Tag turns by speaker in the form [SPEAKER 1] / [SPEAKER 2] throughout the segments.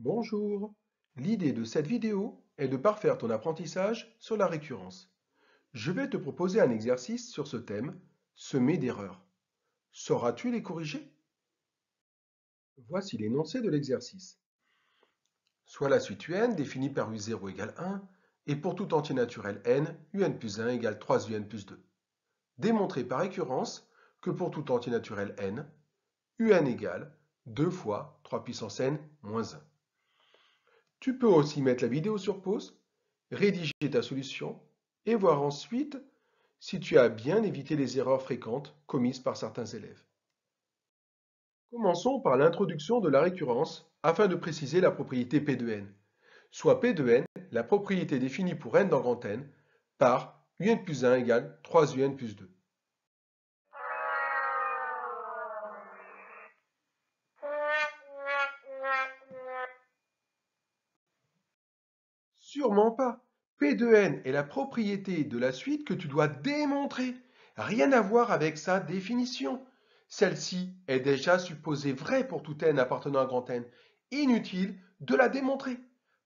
[SPEAKER 1] Bonjour L'idée de cette vidéo est de parfaire ton apprentissage sur la récurrence. Je vais te proposer un exercice sur ce thème, semé d'erreurs. Sauras-tu les corriger Voici l'énoncé de l'exercice. Soit la suite un définie par u0 égale 1, et pour tout entier naturel n, un plus 1 égale 3 un plus 2. Démontrer par récurrence que pour tout entier naturel n, un égale 2 fois 3 puissance n moins 1. Tu peux aussi mettre la vidéo sur pause, rédiger ta solution et voir ensuite si tu as bien évité les erreurs fréquentes commises par certains élèves. Commençons par l'introduction de la récurrence afin de préciser la propriété P de n, soit P de n, la propriété définie pour n dans grand N, par un plus 1 égale 3un plus 2. Sûrement pas. P de n est la propriété de la suite que tu dois démontrer. Rien à voir avec sa définition. Celle-ci est déjà supposée vraie pour tout n appartenant à grand n. Inutile de la démontrer.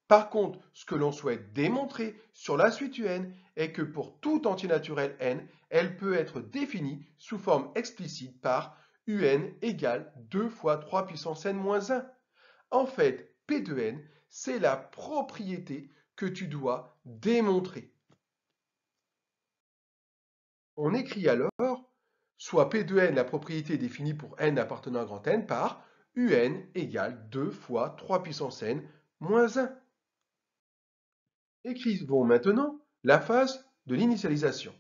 [SPEAKER 1] Par contre, ce que l'on souhaite démontrer sur la suite UN est que pour tout entier naturel n, elle peut être définie sous forme explicite par UN égale 2 fois 3 puissance n moins 1. En fait, P de n, c'est la propriété que tu dois démontrer. On écrit alors soit P de n, la propriété définie pour n appartenant à n, par un égale 2 fois 3 puissance n moins 1. Écrivons maintenant la phase de l'initialisation.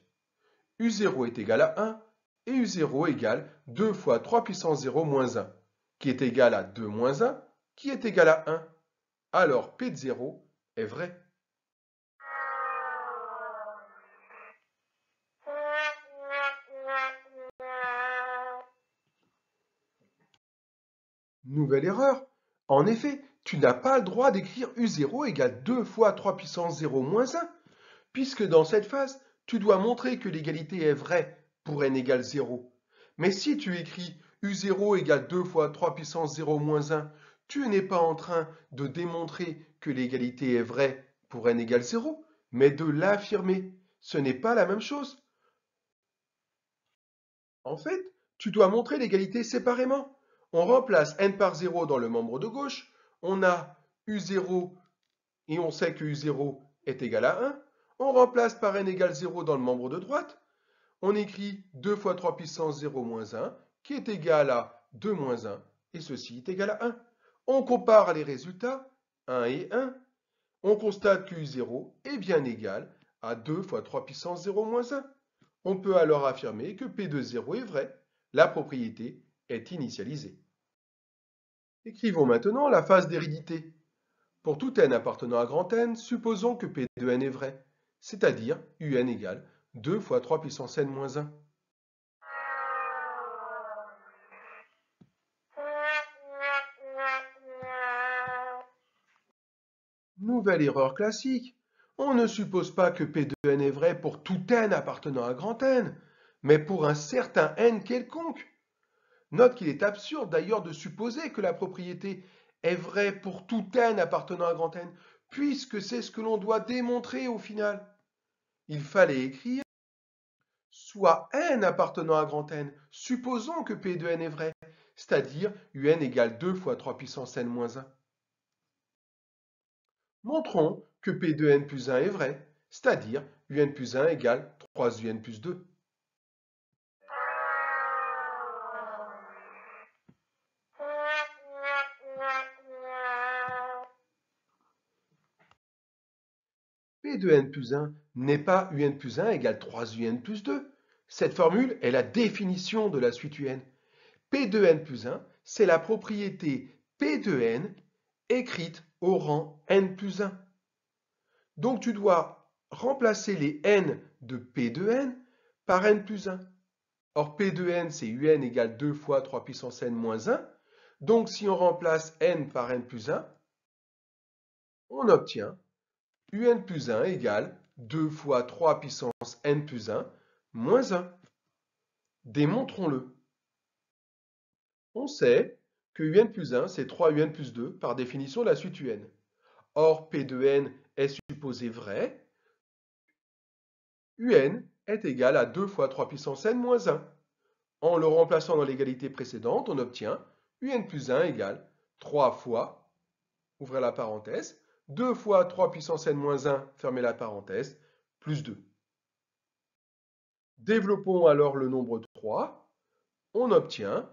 [SPEAKER 1] U0 est égal à 1 et U0 égale 2 fois 3 puissance 0 moins 1, qui est égal à 2 moins 1, qui est égal à 1. Alors P de 0 est vrai. Nouvelle erreur. En effet, tu n'as pas le droit d'écrire U0 égale 2 fois 3 puissance 0 moins 1, puisque dans cette phase, tu dois montrer que l'égalité est vraie pour n égale 0. Mais si tu écris U0 égale 2 fois 3 puissance 0 moins 1, tu n'es pas en train de démontrer que l'égalité est vraie pour n égale 0, mais de l'affirmer. Ce n'est pas la même chose. En fait, tu dois montrer l'égalité séparément. On remplace n par 0 dans le membre de gauche. On a U0 et on sait que U0 est égal à 1. On remplace par n égale 0 dans le membre de droite. On écrit 2 fois 3 puissance 0 moins 1 qui est égal à 2 moins 1 et ceci est égal à 1. On compare les résultats 1 et 1. On constate que U0 est bien égal à 2 fois 3 puissance 0 moins 1. On peut alors affirmer que P de 0 est vrai, la propriété est initialisée. Écrivons maintenant la phase d'hérédité. Pour tout n appartenant à grand N, supposons que P de n est vrai, c'est-à-dire un égale 2 fois 3 puissance n moins 1. Nouvelle erreur classique. On ne suppose pas que P de n est vrai pour tout n appartenant à grand N, mais pour un certain n quelconque. Note qu'il est absurde d'ailleurs de supposer que la propriété est vraie pour tout n appartenant à grand n, puisque c'est ce que l'on doit démontrer au final. Il fallait écrire soit n appartenant à grand n, supposons que p de n est vrai, c'est-à-dire un égale 2 fois 3 puissance n moins 1. Montrons que p de n plus 1 est vrai, c'est-à-dire un plus 1 égale 3un plus 2. P de n plus 1 n'est pas un plus 1 égale 3 un plus 2. Cette formule est la définition de la suite un. P de n plus 1, c'est la propriété P de n écrite au rang n plus 1. Donc tu dois remplacer les n de P de n par n plus 1. Or P de n, c'est un égale 2 fois 3 puissance n moins 1. Donc si on remplace n par n plus 1, on obtient un plus 1 égale 2 fois 3 puissance n plus 1 moins 1. Démontrons-le. On sait que un plus 1, c'est 3 un plus 2 par définition de la suite un. Or, p de n est supposé vrai. un est égal à 2 fois 3 puissance n moins 1. En le remplaçant dans l'égalité précédente, on obtient un plus 1 égale 3 fois, ouvrez la parenthèse, 2 fois 3 puissance n moins 1, fermez la parenthèse, plus 2. Développons alors le nombre 3. On obtient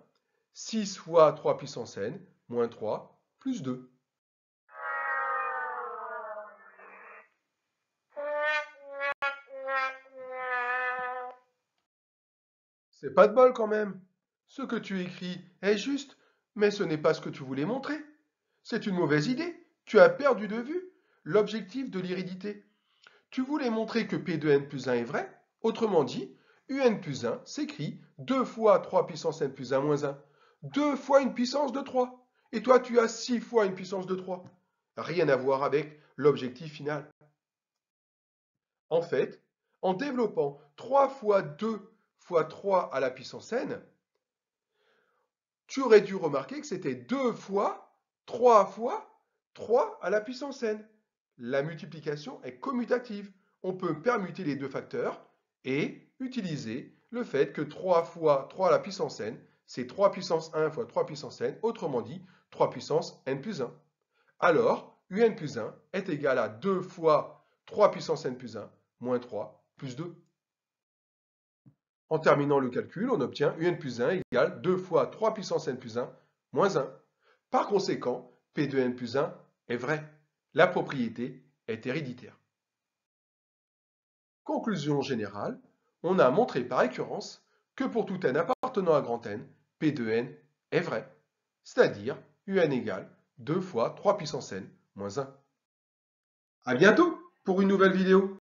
[SPEAKER 1] 6 fois 3 puissance n moins 3 plus 2. C'est pas de bol quand même. Ce que tu écris est juste, mais ce n'est pas ce que tu voulais montrer. C'est une mauvaise idée tu as perdu de vue l'objectif de l'iridité. Tu voulais montrer que P de n plus 1 est vrai, autrement dit, un plus 1 s'écrit 2 fois 3 puissance n plus 1 moins 1, 2 fois une puissance de 3, et toi tu as 6 fois une puissance de 3. Rien à voir avec l'objectif final. En fait, en développant 3 fois 2 fois 3 à la puissance n, tu aurais dû remarquer que c'était 2 fois 3 fois 3 à la puissance n. La multiplication est commutative. On peut permuter les deux facteurs et utiliser le fait que 3 fois 3 à la puissance n, c'est 3 puissance 1 fois 3 puissance n, autrement dit 3 puissance n plus 1. Alors, un plus 1 est égal à 2 fois 3 puissance n plus 1 moins 3 plus 2. En terminant le calcul, on obtient un plus 1 égale 2 fois 3 puissance n plus 1 moins 1. Par conséquent, P de n plus 1 est vrai, la propriété est héréditaire. Conclusion générale, on a montré par récurrence que pour tout n appartenant à grand N, P de n est vrai, c'est-à-dire UN égale 2 fois 3 puissance n moins 1. A bientôt pour une nouvelle vidéo